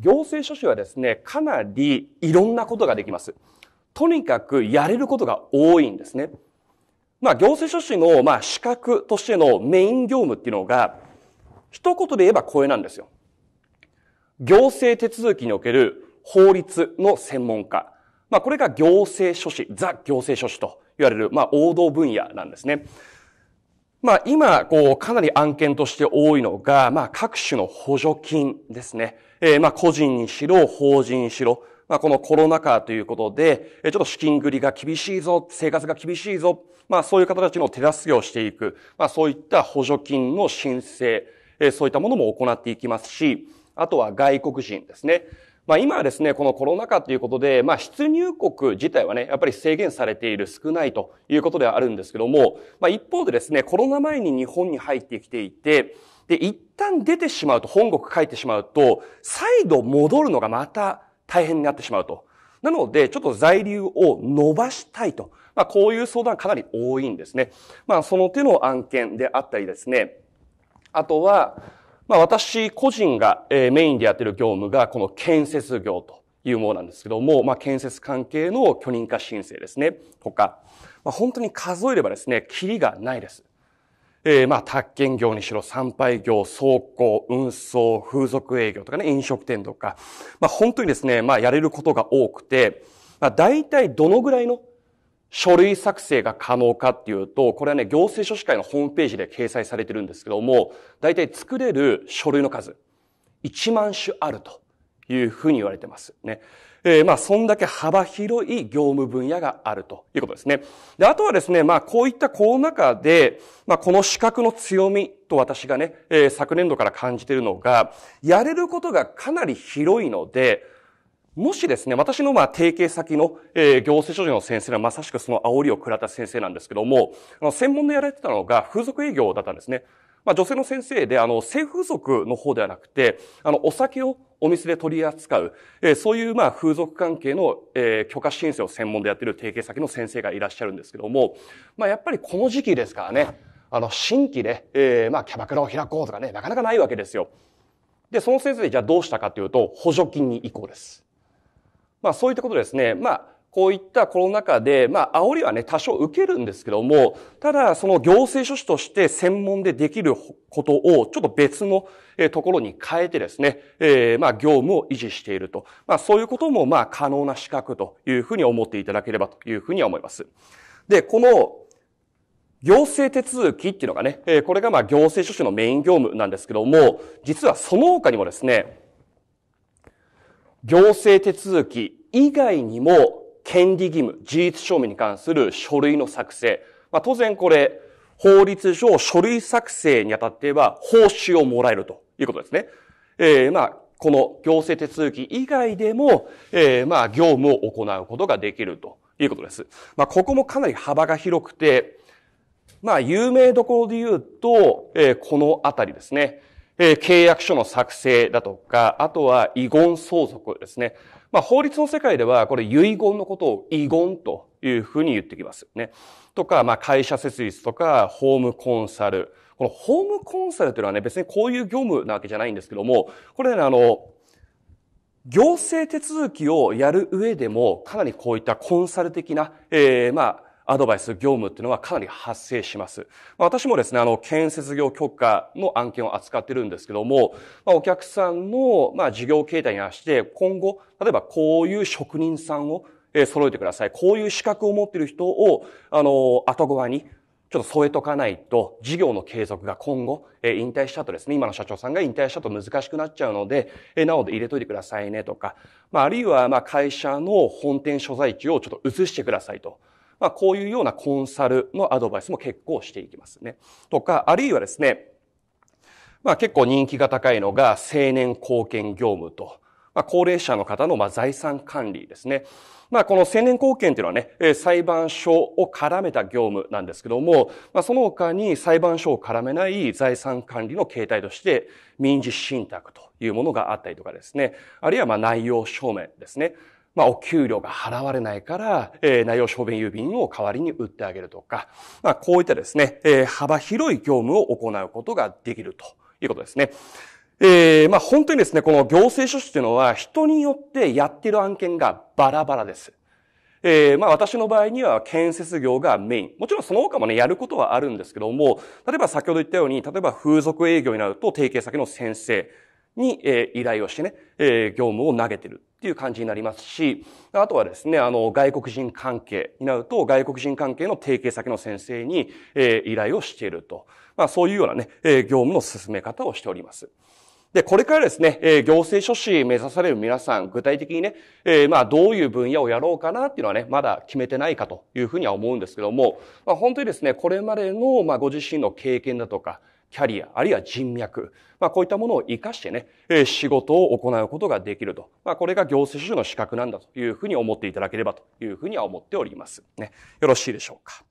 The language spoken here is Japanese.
行政書士はですね、かなりいろんなことができます。とにかくやれることが多いんですね。まあ、行政書士の、まあ、資格としてのメイン業務っていうのが、一言で言えばこれなんですよ。行政手続きにおける法律の専門家。まあ、これが行政書士、ザ行政書士と言われる、まあ、王道分野なんですね。まあ今、こう、かなり案件として多いのが、まあ各種の補助金ですね。えー、まあ個人にしろ、法人にしろ、まあこのコロナ禍ということで、ちょっと資金繰りが厳しいぞ、生活が厳しいぞ、まあそういう方たちの手助けをしていく、まあそういった補助金の申請、えそういったものも行っていきますし、あとは外国人ですね。まあ今はですね、このコロナ禍っていうことで、まあ出入国自体はね、やっぱり制限されている少ないということではあるんですけども、まあ一方でですね、コロナ前に日本に入ってきていて、で、一旦出てしまうと、本国帰ってしまうと、再度戻るのがまた大変になってしまうと。なので、ちょっと在留を伸ばしたいと。まあ、こういう相談かなり多いんですね。まあ、その手の案件であったりですね。あとは、まあ私個人がメインでやってる業務がこの建設業というものなんですけども、まあ建設関係の許認可申請ですね、とか、まあ本当に数えればですね、キリがないです。えー、まあ、宅建業にしろ、参拝業、倉庫、運送、風俗営業とかね、飲食店とか、まあ、本当にですね、まあ、やれることが多くて、まあ、大体どのぐらいの書類作成が可能かっていうと、これはね、行政書士会のホームページで掲載されてるんですけども、大体作れる書類の数、1万種あるというふうに言われてます。ね。えー、まあ、そんだけ幅広い業務分野があるということですね。で、あとはですね、まあ、こういったコのナで、まあ、この資格の強みと私がね、えー、昨年度から感じているのが、やれることがかなり広いので、もしですね、私のまあ提携先の、えー、行政書士の先生はまさしくその煽りを食らった先生なんですけども、あの専門でやられてたのが風俗営業だったんですね。まあ、女性の先生で、あの、性風俗の方ではなくて、あの、お酒をお店で取り扱う、えー、そういう、まあ、風俗関係の、えー、許可申請を専門でやっている提携先の先生がいらっしゃるんですけども、まあ、やっぱりこの時期ですからね、あの、新規で、えー、まあ、キャバクラを開こうとかね、なかなかないわけですよ。で、その先生でじゃあどうしたかというと、補助金に移行です。まあそういったことですね。まあこういったコロナ禍で、まあ、煽りはね、多少受けるんですけども、ただ、その行政書士として専門でできることを、ちょっと別のところに変えてですね、えー、まあ、業務を維持していると。まあ、そういうことも、まあ、可能な資格というふうに思っていただければというふうには思います。で、この、行政手続きっていうのがね、これがまあ行政書士のメイン業務なんですけども、実はその他にもですね、行政手続き以外にも権利義務、事実証明に関する書類の作成。まあ、当然これ、法律上書類作成にあたっては報酬をもらえるということですね。えー、まあ、この行政手続き以外でも、えー、まあ、業務を行うことができるということです。まあ、ここもかなり幅が広くて、まあ、有名どころで言うと、えー、このあたりですね。え契約書の作成だとか、あとは遺言相続ですね。まあ、法律の世界では、これ遺言のことを遺言というふうに言ってきますよね。とか、まあ、会社設立とか、ホームコンサル。このホームコンサルというのはね、別にこういう業務なわけじゃないんですけども、これね、あの、行政手続きをやる上でも、かなりこういったコンサル的な、ええー、まあ、アドバイス、業務っていうのはかなり発生します。私もですね、あの、建設業許可の案件を扱ってるんですけども、まあ、お客さんの、まあ、事業形態に合わせて、今後、例えばこういう職人さんを揃えてください。こういう資格を持ってる人を、あの、後側にちょっと添えとかないと、事業の継続が今後、え引退した後ですね、今の社長さんが引退したと難しくなっちゃうので、えなので入れといてくださいねとか、まあ、あるいは、まあ、会社の本店所在地をちょっと移してくださいと。まあ、こういうようなコンサルのアドバイスも結構していきますね。とか、あるいはですね、まあ、結構人気が高いのが青年貢献業務と、まあ、高齢者の方のまあ財産管理ですね。まあ、この青年貢献というのはね、裁判所を絡めた業務なんですけども、まあ、その他に裁判所を絡めない財産管理の形態として、民事信託というものがあったりとかですね、あるいはまあ内容証明ですね。まあ、お給料が払われないから、えー、内容証明郵便を代わりに売ってあげるとか、まあ、こういったですね、えー、幅広い業務を行うことができるということですね。えー、まあ、本当にですね、この行政書士というのは人によってやっている案件がバラバラです。えー、まあ私の場合には建設業がメイン。もちろんその他もね、やることはあるんですけども、例えば先ほど言ったように、例えば風俗営業になると提携先の先生。に、えー、依頼をしてね、えー、業務を投げてるっていう感じになりますし、あとはですね、あの、外国人関係になると、外国人関係の提携先の先生に、えー、依頼をしていると。まあ、そういうようなね、えー、業務の進め方をしております。で、これからですね、えー、行政書士目指される皆さん、具体的にね、えー、まあ、どういう分野をやろうかなっていうのはね、まだ決めてないかというふうには思うんですけども、まあ、本当にですね、これまでの、まあ、ご自身の経験だとか、キャリア、あるいは人脈、まあ、こういったものを活かしてね、え仕事を行うことができると。まあ、これが行政書士の資格なんだというふうに思っていただければというふうには思っております。ね。よろしいでしょうか。